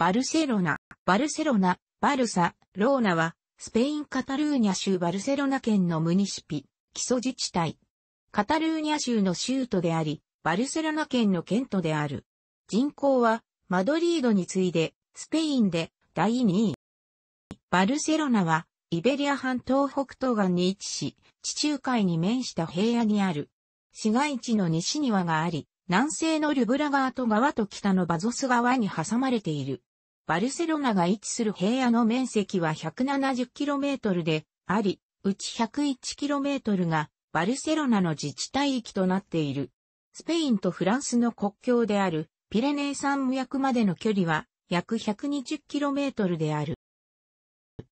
バルセロナ、バルセロナ、バルサ、ローナは、スペイン・カタルーニャ州バルセロナ県のムニシピ、基礎自治体。カタルーニャ州の州都であり、バルセロナ県の県都である。人口は、マドリードに次いで、スペインで第2位。バルセロナは、イベリア半島北東岸に位置し、地中海に面した平野にある。市街地の西庭があり、南西のルブラ川と川と北のバゾス川に挟まれている。バルセロナが位置する平野の面積は 170km であり、うち 101km がバルセロナの自治体域となっている。スペインとフランスの国境であるピレネー山脈までの距離は約 120km である。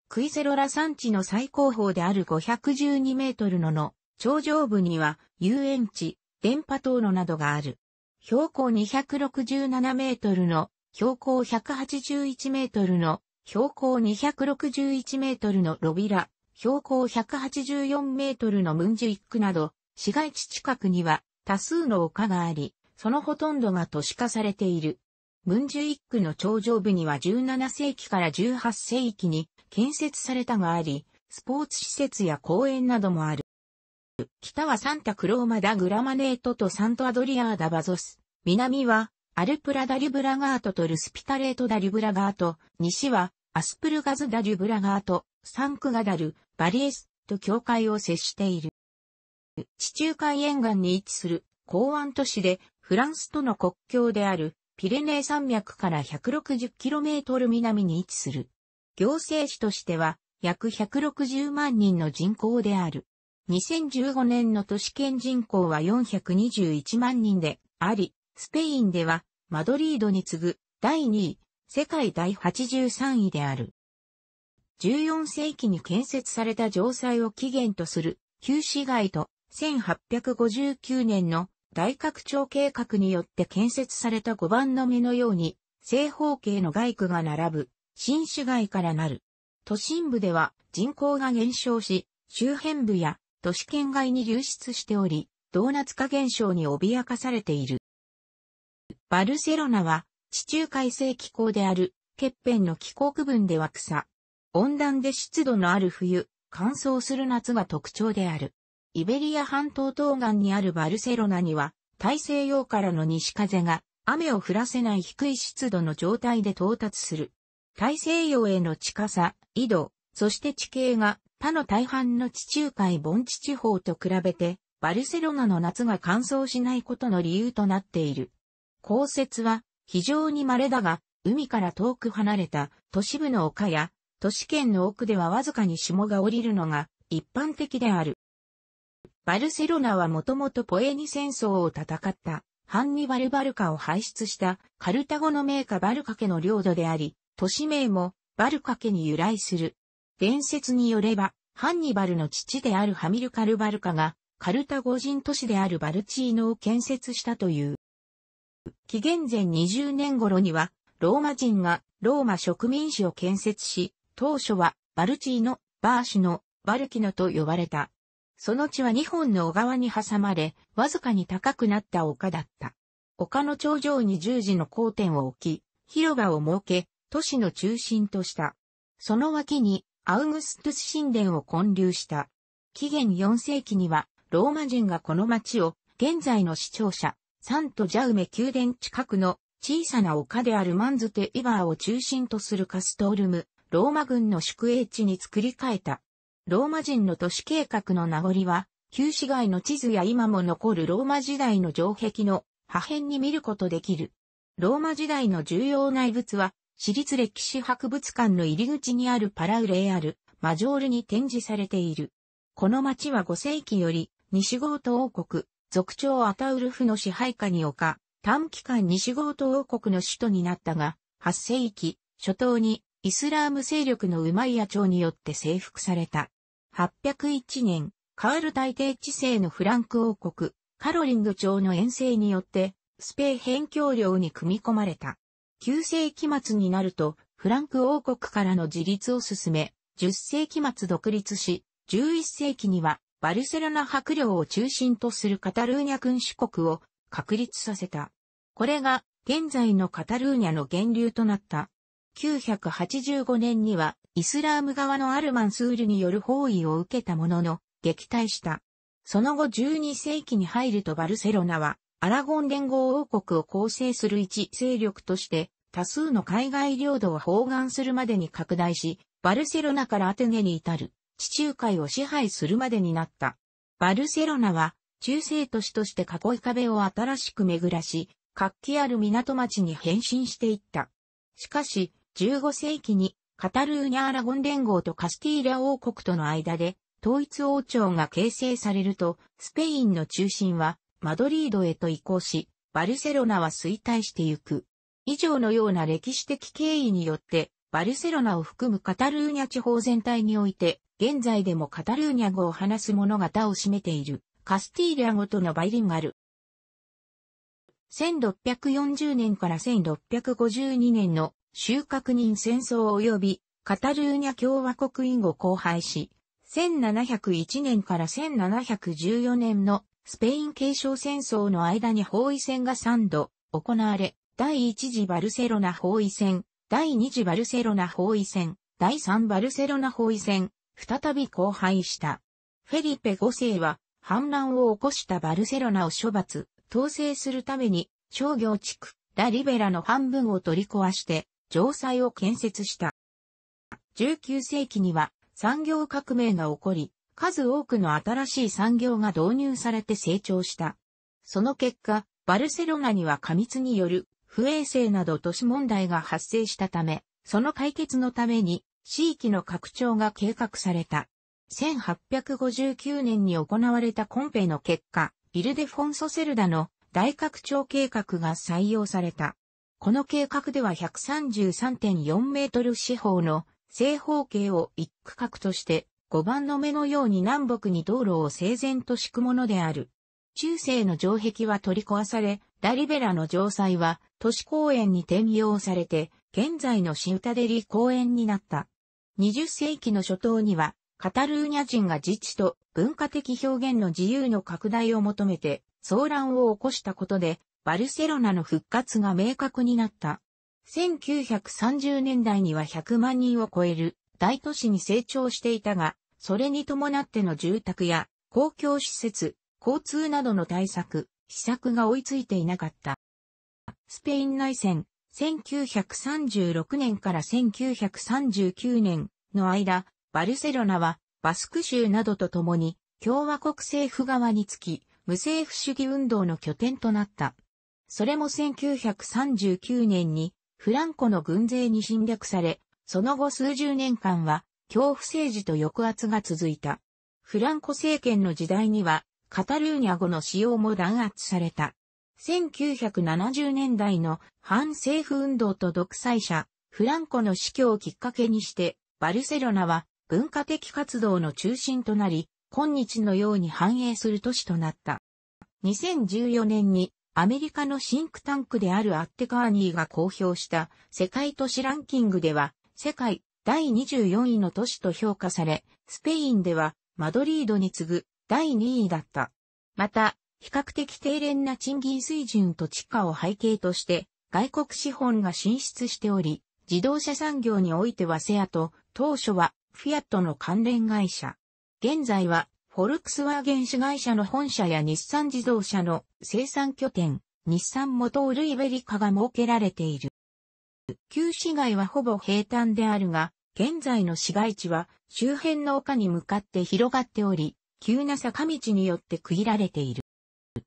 クイセロラ山地の最高峰である 512m のの頂上部には遊園地、電波塔のなどがある。標高267メートルの標高181メートルの、標高261メートルのロビラ、標高184メートルのムンジュイックなど、市街地近くには多数の丘があり、そのほとんどが都市化されている。ムンジュイックの頂上部には17世紀から18世紀に建設されたがあり、スポーツ施設や公園などもある。北はサンタクローマダ・グラマネートとサントアドリアーダ・バゾス。南はアルプラダ・リュブラガートとルスピタレート・ダ・リュブラガート、西は、アスプルガズ・ダ・リュブラガート、サンクガダル、バリエスと境界を接している。地中海沿岸に位置する港湾都市で、フランスとの国境である、ピレネー山脈から 160km 南に位置する。行政市としては、約160万人の人口である。2015年の都市圏人口は421万人であり、スペインではマドリードに次ぐ第2位、世界第83位である。14世紀に建設された城塞を起源とする旧市街と1859年の大拡張計画によって建設された5番の目のように正方形の街区が並ぶ新市街からなる。都心部では人口が減少し、周辺部や都市圏外に流出しており、ドーナツ化現象に脅かされている。バルセロナは地中海性気候である、欠片の気候区分では草。温暖で湿度のある冬、乾燥する夏が特徴である。イベリア半島東岸にあるバルセロナには、大西洋からの西風が雨を降らせない低い湿度の状態で到達する。大西洋への近さ、緯度、そして地形が他の大半の地中海盆地地方と比べて、バルセロナの夏が乾燥しないことの理由となっている。降雪は非常に稀だが、海から遠く離れた都市部の丘や都市圏の奥ではわずかに霜が降りるのが一般的である。バルセロナはもともとポエニ戦争を戦ったハンニバル・バルカを輩出したカルタゴの名家バルカ家の領土であり、都市名もバルカ家に由来する。伝説によれば、ハンニバルの父であるハミルカル・バルカがカルタゴ人都市であるバルチーノを建設したという。紀元前20年頃には、ローマ人がローマ植民地を建設し、当初はバルチーノ、バーシュのバルキノと呼ばれた。その地は2本の小川に挟まれ、わずかに高くなった丘だった。丘の頂上に十字の交点を置き、広場を設け、都市の中心とした。その脇にアウグストゥス神殿を建立した。紀元4世紀にはローマ人がこの町を現在の市庁舎、サントジャウメ宮殿近くの小さな丘であるマンズテイバーを中心とするカストールム、ローマ軍の宿営地に作り変えた。ローマ人の都市計画の名残は、旧市街の地図や今も残るローマ時代の城壁の破片に見ることできる。ローマ時代の重要内物は、私立歴史博物館の入り口にあるパラウレーアル、マジョールに展示されている。この町は5世紀より、西郷と王国、族長アタウルフの支配下に置か、短期間西ゴート王国の首都になったが、8世紀、初頭にイスラーム勢力のウマイヤ朝によって征服された。801年、カール大帝治世のフランク王国、カロリング朝の遠征によって、スペイ辺境領に組み込まれた。9世紀末になると、フランク王国からの自立を進め、10世紀末独立し、11世紀にはバルセロナ白領を中心とするカタルーニャ君主国を確立させた。これが現在のカタルーニャの源流となった。985年にはイスラーム側のアルマンスールによる包囲を受けたものの撃退した。その後12世紀に入るとバルセロナはアラゴン連合王国を構成する一勢力として多数の海外領土を包含するまでに拡大し、バルセロナからアテネに至る。地中海を支配するまでになった。バルセロナは中世都市として囲い壁を新しく巡らし、活気ある港町に変身していった。しかし、15世紀にカタルーニャ・アラゴン連合とカスティーリャ王国との間で統一王朝が形成されると、スペインの中心はマドリードへと移行し、バルセロナは衰退してゆく。以上のような歴史的経緯によって、バルセロナを含むカタルーニャ地方全体において、現在でもカタルーニャ語を話す者語を占めている、カスティーリャ語とのバイリンガル。1640年から1652年の収穫人戦争及びカタルーニャ共和国以後荒廃し、1701年から1714年のスペイン継承戦争の間に包囲戦が3度行われ、第1次バルセロナ包囲戦、第2次バルセロナ包囲戦、第3バルセロナ包囲戦、再び荒廃した。フェリペ5世は、反乱を起こしたバルセロナを処罰、統制するために、商業地区、ラ・リベラの半分を取り壊して、城塞を建設した。19世紀には、産業革命が起こり、数多くの新しい産業が導入されて成長した。その結果、バルセロナには過密による不衛生など都市問題が発生したため、その解決のために、地域の拡張が計画された。1859年に行われたコンペの結果、ビルデフォンソセルダの大拡張計画が採用された。この計画では133.4メートル四方の正方形を一区画として5番の目のように南北に道路を整然と敷くものである。中世の城壁は取り壊され、ラリベラの城塞は都市公園に転用されて、現在のシウタデリ公園になった。20世紀の初頭には、カタルーニャ人が自治と文化的表現の自由の拡大を求めて、騒乱を起こしたことで、バルセロナの復活が明確になった。1930年代には100万人を超える大都市に成長していたが、それに伴っての住宅や公共施設、交通などの対策、施策が追いついていなかった。スペイン内戦、1936年から1939年の間、バルセロナはバスク州などと共に共和国政府側につき、無政府主義運動の拠点となった。それも1939年にフランコの軍勢に侵略され、その後数十年間は恐怖政治と抑圧が続いた。フランコ政権の時代にはカタルーニャ語の使用も弾圧された。1970年代の反政府運動と独裁者、フランコの死去をきっかけにして、バルセロナは文化的活動の中心となり、今日のように繁栄する都市となった。2014年にアメリカのシンクタンクであるアッテカーニーが公表した世界都市ランキングでは世界第24位の都市と評価され、スペインではマドリードに次ぐ第2位だった。また、比較的低廉な賃金水準と地価を背景として、外国資本が進出しており、自動車産業においてはセアと、当初はフィアットの関連会社。現在は、フォルクスワーゲン子会社の本社や日産自動車の生産拠点、日産モトールイベリカが設けられている。旧市街はほぼ平坦であるが、現在の市街地は周辺の丘に向かって広がっており、急な坂道によって区切られている。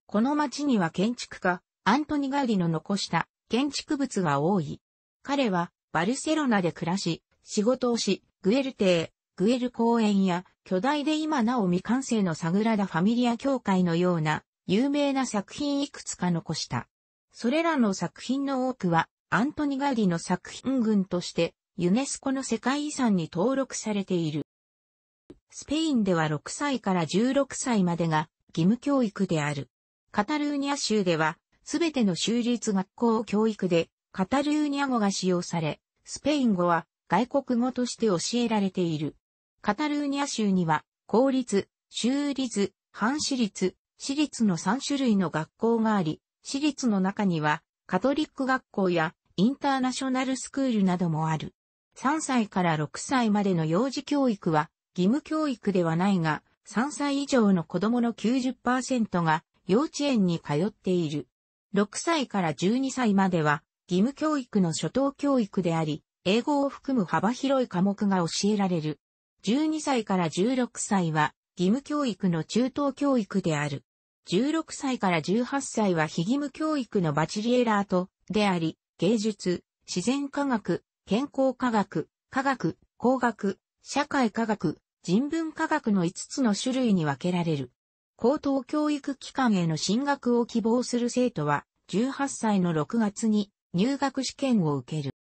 この町には建築家、アントニガーリの残した建築物が多い。彼はバルセロナで暮らし、仕事をし、グエル邸、グエル公園や巨大で今なお未完成のサグラダ・ファミリア教会のような有名な作品いくつか残した。それらの作品の多くはアントニガーリの作品群としてユネスコの世界遺産に登録されている。スペインでは6歳から16歳までが義務教育である。カタルーニャ州では、すべての州立学校教育で、カタルーニャ語が使用され、スペイン語は外国語として教えられている。カタルーニャ州には、公立、州立、半私立、私立の3種類の学校があり、私立の中には、カトリック学校やインターナショナルスクールなどもある。3歳から6歳までの幼児教育は、義務教育ではないが、3歳以上の子供の90%が幼稚園に通っている。6歳から12歳までは義務教育の初等教育であり、英語を含む幅広い科目が教えられる。12歳から16歳は義務教育の中等教育である。16歳から18歳は非義務教育のバチリエラートであり、芸術、自然科学、健康科学、科学、工学、社会科学、人文科学の5つの種類に分けられる。高等教育機関への進学を希望する生徒は、18歳の6月に入学試験を受ける。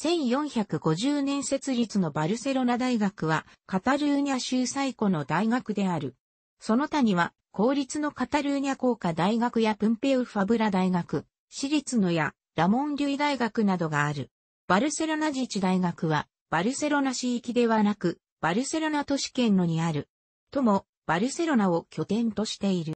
1450年設立のバルセロナ大学は、カタルーニャ州最古の大学である。その他には、公立のカタルーニャ工科大学やプンペウファブラ大学、私立のやラモン・リュイ大学などがある。バルセロナ自治大学は、バルセロナ市域ではなく、バルセロナ都市圏のにある、とも、バルセロナを拠点としている。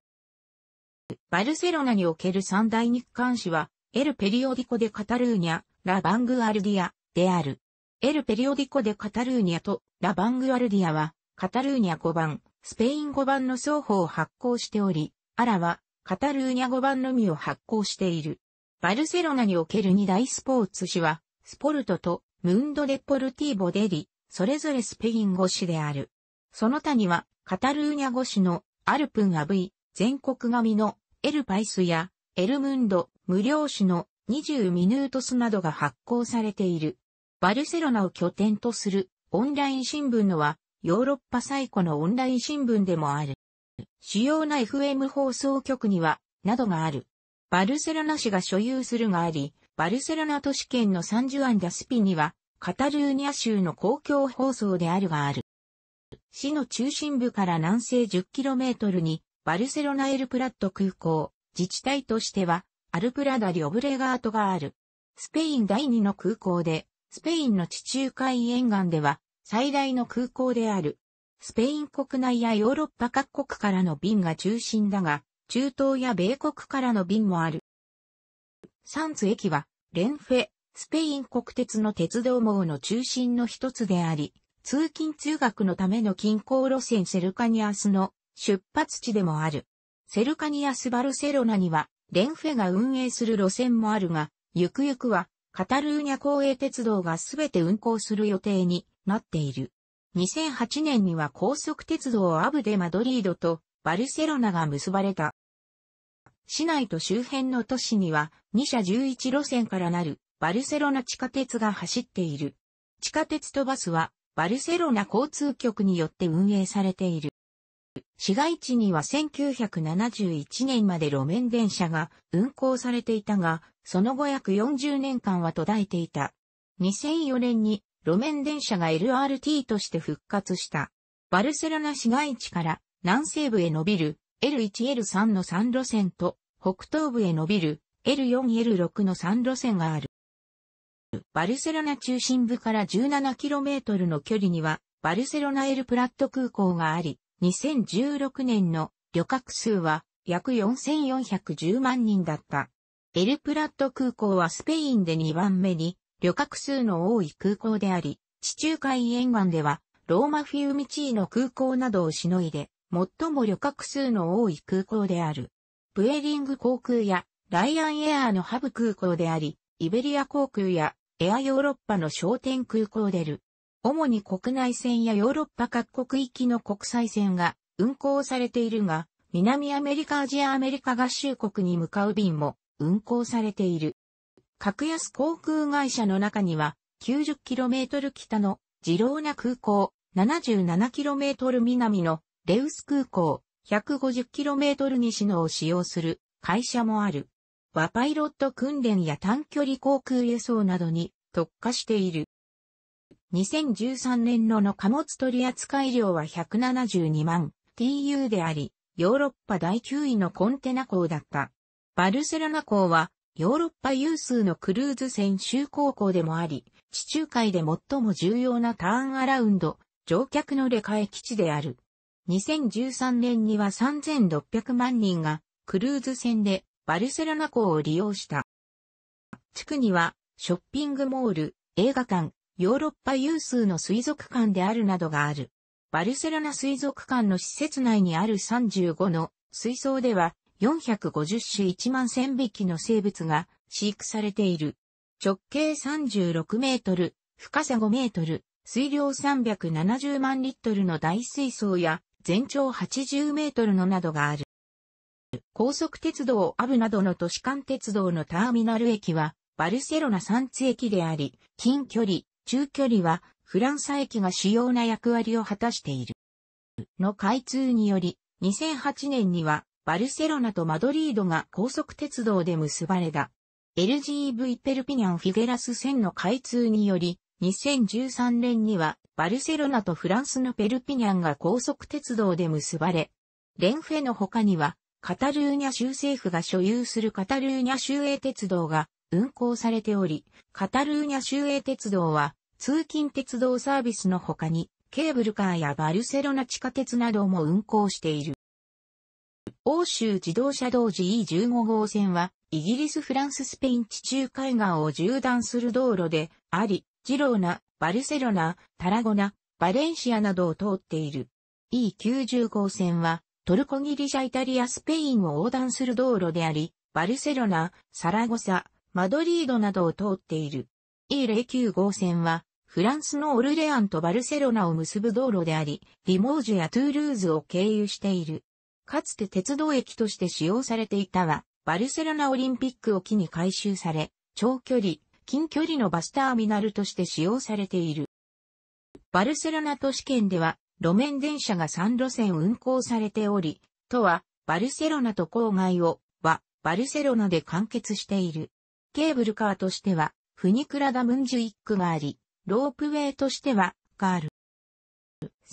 バルセロナにおける三大日刊誌は、エル・ペリオディコ・デ・カタルーニャ、ラ・バング・アルディア、である。エル・ペリオディコ・デ・カタルーニャとラ・バング・アルディアは、カタルーニャ5番、スペイン5番の双方を発行しており、アラは、カタルーニャ5番のみを発行している。バルセロナにおける二大スポーツ誌は、スポルトとムンド・レポルティーボ・デリ、それぞれスペイン語詞である。その他には、カタルーニャ語詞のアルプン・アブイ、全国紙のエル・パイスやエル・ムンド、無料詞の20ミヌートスなどが発行されている。バルセロナを拠点とするオンライン新聞のは、ヨーロッパ最古のオンライン新聞でもある。主要な FM 放送局には、などがある。バルセロナ市が所有するがあり、バルセロナ都市圏のサンジュアンダスピには、カタルーニャ州の公共放送であるがある。市の中心部から南西 10km に、バルセロナエルプラット空港、自治体としては、アルプラダ・リオブレガートがある。スペイン第2の空港で、スペインの地中海沿岸では、最大の空港である。スペイン国内やヨーロッパ各国からの便が中心だが、中東や米国からの便もある。サンツ駅は、レンフェ、スペイン国鉄の鉄道網の中心の一つであり、通勤通学のための近郊路線セルカニアスの出発地でもある。セルカニアスバルセロナには、レンフェが運営する路線もあるが、ゆくゆくは、カタルーニャ公営鉄道がすべて運行する予定になっている。2008年には高速鉄道アブデマドリードとバルセロナが結ばれた。市内と周辺の都市には2社11路線からなるバルセロナ地下鉄が走っている。地下鉄とバスはバルセロナ交通局によって運営されている。市街地には1971年まで路面電車が運行されていたが、その後約40年間は途絶えていた。2004年に路面電車が LRT として復活した。バルセロナ市街地から南西部へ伸びる L1、L3 の3路線と、北東部へ伸びる L4、L6 の3路線がある。バルセロナ中心部から 17km の距離には、バルセロナエルプラット空港があり、2016年の旅客数は約4410万人だった。エルプラット空港はスペインで2番目に旅客数の多い空港であり、地中海沿岸ではローマ・フィウミチーの空港などをしのいで最も旅客数の多い空港である。ブエリング航空やライアンエアーのハブ空港であり、イベリア航空やエアヨーロッパの商店空港でる。主に国内線やヨーロッパ各国行きの国際線が運航されているが、南アメリカアジアアメリカ合衆国に向かう便も運航されている。格安航空会社の中には、90km 北のジローナ空港、77km 南のレウス空港、150km 西のを使用する会社もある。和パイロット訓練や短距離航空輸送などに特化している。2013年度の貨物取扱量は172万 TU であり、ヨーロッパ第9位のコンテナ港だった。バルセロナ港はヨーロッパ有数のクルーズ船就航港でもあり、地中海で最も重要なターンアラウンド、乗客の出替え基地である。2013年には3600万人がクルーズ船でバルセロナ港を利用した。地区にはショッピングモール、映画館、ヨーロッパ有数の水族館であるなどがある。バルセロナ水族館の施設内にある35の水槽では450種1万1000匹の生物が飼育されている。直径36メートル、深さ5メートル、水量370万リットルの大水槽や全長80メートルのなどがある。高速鉄道アブなどの都市間鉄道のターミナル駅は、バルセロナ産地駅であり、近距離、中距離は、フランサ駅が主要な役割を果たしている。の開通により、2008年には、バルセロナとマドリードが高速鉄道で結ばれた。LGV ペルピニャンフィゲラス線の開通により、2013年にはバルセロナとフランスのペルピニャンが高速鉄道で結ばれ、レンフェの他にはカタルーニャ州政府が所有するカタルーニャ州営鉄道が運行されており、カタルーニャ州営鉄道は通勤鉄道サービスの他にケーブルカーやバルセロナ地下鉄なども運行している。欧州自動車道 GE15 号線はイギリスフランススペイン地中海岸を縦断する道路であり、ジローナ、バルセロナ、タラゴナ、バレンシアなどを通っている。E90 号線は、トルコギリシャイタリアスペインを横断する道路であり、バルセロナ、サラゴサ、マドリードなどを通っている。E09 号線は、フランスのオルレアンとバルセロナを結ぶ道路であり、リモージュやトゥールーズを経由している。かつて鉄道駅として使用されていたが、バルセロナオリンピックを機に改修され、長距離、近距離のバスターミナルとして使用されている。バルセロナ都市圏では路面電車が3路線運行されており、都はバルセロナと郊外をはバルセロナで完結している。ケーブルカーとしてはフニクラダムンジュイックがあり、ロープウェイとしてはがある。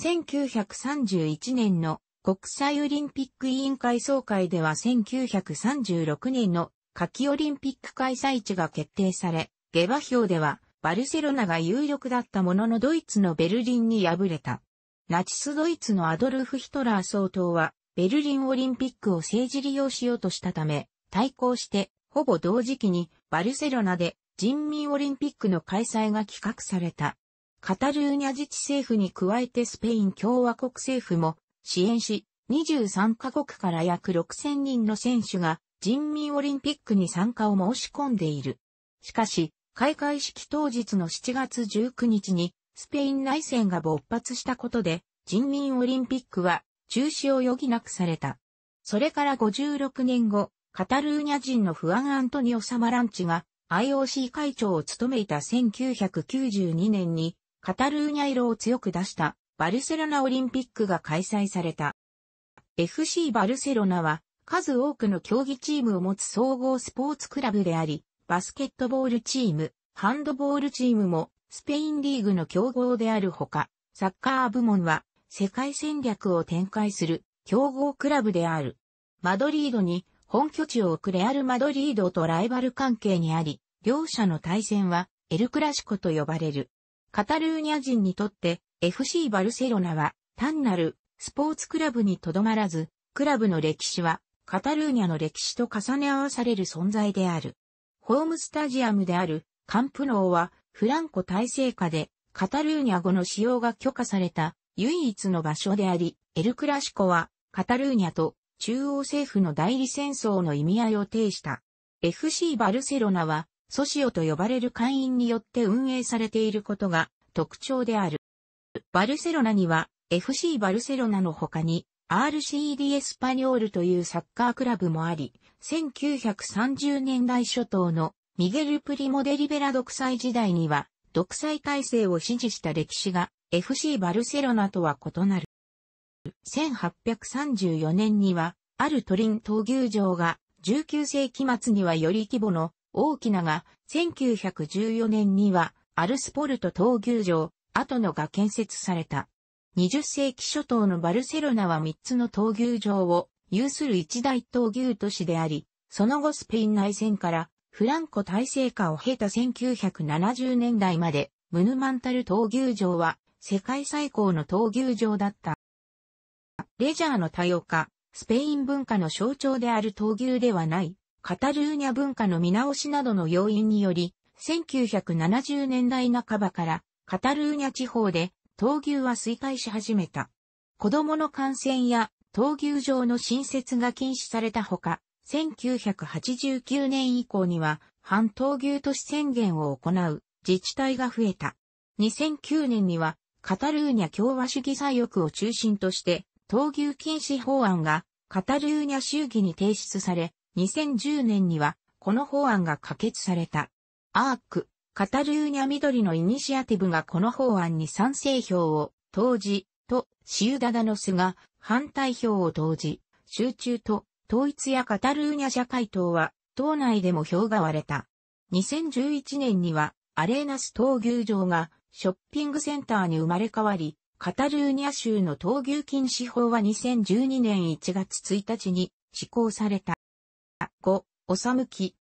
1931年の国際オリンピック委員会総会では1936年の夏季オリンピック開催地が決定され、下馬評では、バルセロナが有力だったもののドイツのベルリンに敗れた。ナチスドイツのアドルフ・ヒトラー総統は、ベルリンオリンピックを政治利用しようとしたため、対抗して、ほぼ同時期に、バルセロナで人民オリンピックの開催が企画された。カタルーニャ自治政府に加えてスペイン共和国政府も支援し、23カ国から約6000人の選手が人民オリンピックに参加を申し込んでいる。しかし、開会式当日の7月19日にスペイン内戦が勃発したことで人民オリンピックは中止を余儀なくされた。それから56年後、カタルーニャ人のフアン・アントニオ・サマランチが IOC 会長を務めた1992年にカタルーニャ色を強く出したバルセロナオリンピックが開催された。FC バルセロナは数多くの競技チームを持つ総合スポーツクラブであり、バスケットボールチーム、ハンドボールチームもスペインリーグの競合であるほか、サッカー部門は世界戦略を展開する競合クラブである。マドリードに本拠地を置くレアル・マドリードとライバル関係にあり、両者の対戦はエル・クラシコと呼ばれる。カタルーニャ人にとって FC バルセロナは単なるスポーツクラブにとどまらず、クラブの歴史はカタルーニャの歴史と重ね合わされる存在である。ホームスタジアムであるカンプノーはフランコ体制下でカタルーニャ語の使用が許可された唯一の場所であり、エルクラシコはカタルーニャと中央政府の代理戦争の意味合いを呈した。FC バルセロナはソシオと呼ばれる会員によって運営されていることが特徴である。バルセロナには FC バルセロナの他に RCD エスパニョールというサッカークラブもあり、1930年代初頭のミゲル・プリモ・デリベラ独裁時代には、独裁体制を支持した歴史が FC バルセロナとは異なる。1834年には、あるトリン闘牛場が、19世紀末にはより規模の大きなが、1914年には、アルスポルト闘牛場、後のが建設された。20世紀初頭のバルセロナは3つの闘牛場を有する一大闘牛都市であり、その後スペイン内戦からフランコ体制下を経た1970年代までムヌマンタル闘牛場は世界最高の闘牛場だった。レジャーの多様化、スペイン文化の象徴である闘牛ではない、カタルーニャ文化の見直しなどの要因により、1970年代半ばからカタルーニャ地方で闘牛は衰退し始めた。子供の感染や闘牛場の新設が禁止されたほか、1989年以降には、反闘牛都市宣言を行う自治体が増えた。2009年には、カタルーニャ共和主義左翼を中心として、闘牛禁止法案がカタルーニャ州議に提出され、2010年にはこの法案が可決された。アーク、カタルーニャ緑のイニシアティブがこの法案に賛成票を投じ、と、シウダダノスが反対票を投じ、集中と統一やカタルーニャ社会党は党内でも票が割れた。2011年にはアレーナス闘牛場がショッピングセンターに生まれ変わり、カタルーニャ州の闘牛禁止法は2012年1月1日に施行された。5、おさむき、